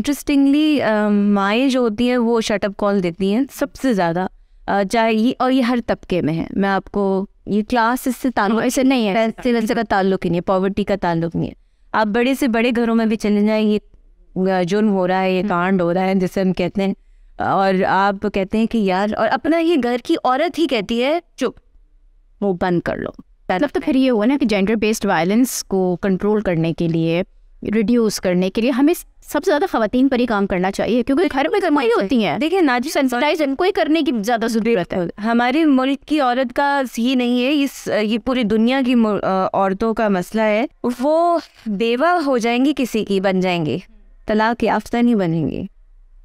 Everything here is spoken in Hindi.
इंटरेस्टिंगली um, माएँ जो होती हैं वो शटअप कॉल देती हैं सबसे ज़्यादा चाहे ये और ये हर तबके में है मैं आपको ये क्लास इससे ताल्लुक ऐसे नहीं है पैसे वैसे का ताल्लुक ही नहीं है पॉवर्टी का ताल्लुक नहीं है आप बड़े से बड़े घरों में भी चले जाएँ ये जुर्म हो रहा है ये हम्म। कांड हो रहा है जिसे हम कहते हैं और आप कहते हैं कि यार और अपना ये घर की औरत ही कहती है चुप वो बंद कर लो मतलब तो फिर ये हुआ ना कि जेंडर बेस्ड वायलेंस को कंट्रोल करने के लिए रिड्यूस करने के लिए हमें सबसे ज़्यादा खातन पर ही काम करना चाहिए क्योंकि घर में कमाई होती है देखिए जी सेंसिटाइज इनको ही करने की ज़्यादा ज़रूरत है हमारे मुल्क की औरत का ही नहीं है इस ये पूरी दुनिया की औरतों का मसला है वो बेवा हो जाएंगी किसी की बन जाएंगे तलाक याफ्ता नहीं बनेंगी